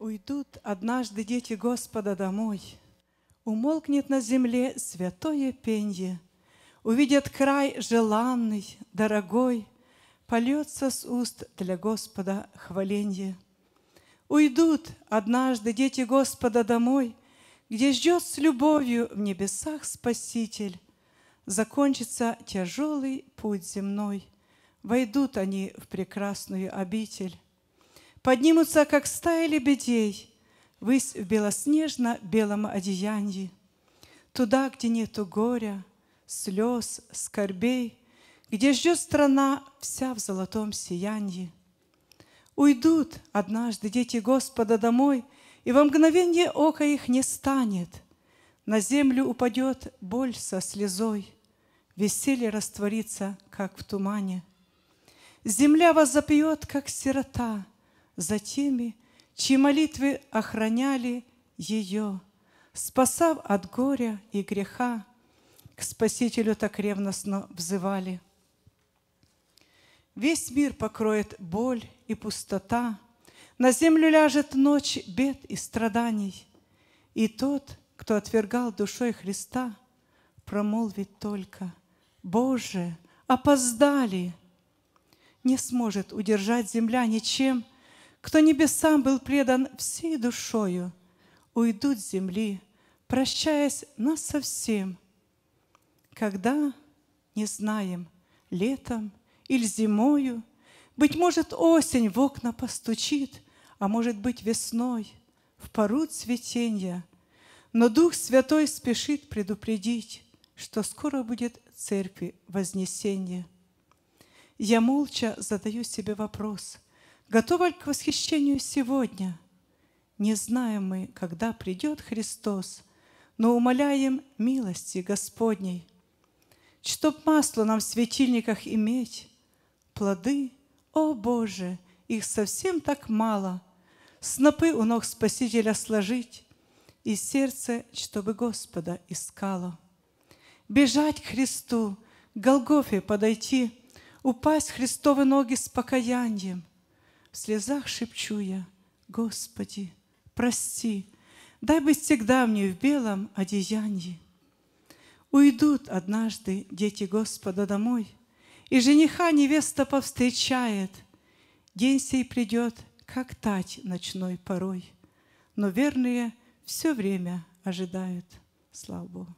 Уйдут однажды дети Господа домой, Умолкнет на земле святое пенье, Увидят край желанный, дорогой, Польется с уст для Господа хваленье. Уйдут однажды дети Господа домой, Где ждет с любовью в небесах Спаситель. Закончится тяжелый путь земной, Войдут они в прекрасную обитель поднимутся, как стая лебедей, высь в белоснежно-белом одеянии, туда, где нету горя, слез, скорбей, где ждет страна вся в золотом сиянии. Уйдут однажды дети Господа домой, и во мгновение ока их не станет. На землю упадет боль со слезой, веселье растворится, как в тумане. Земля вас запьет, как сирота — за теми, чьи молитвы охраняли ее, спасав от горя и греха, к Спасителю так ревностно взывали. Весь мир покроет боль и пустота, на землю ляжет ночь бед и страданий, и тот, кто отвергал душой Христа, промолвит только «Боже, опоздали!» Не сможет удержать земля ничем – кто небесам был предан всей душою, уйдут с земли, прощаясь нас совсем. Когда, не знаем, летом или зимою, быть может, осень в окна постучит, а может быть, весной в пару цветения. Но Дух Святой спешит предупредить, что скоро будет церкви вознесение. Я молча задаю себе вопрос – готова к восхищению сегодня. Не знаем мы, когда придет Христос, но умоляем милости Господней, чтоб масло нам в светильниках иметь, плоды, о Боже, их совсем так мало, снопы у ног Спасителя сложить, и сердце, чтобы Господа искало. Бежать к Христу, к Голгофе подойти, упасть Христовы ноги с покаянием, в слезах шепчу я, Господи, прости, Дай бы всегда мне в белом одеянии. Уйдут однажды дети Господа домой, И жениха невеста повстречает. День сей придет, как тать ночной порой, Но верные все время ожидают. Слава Богу.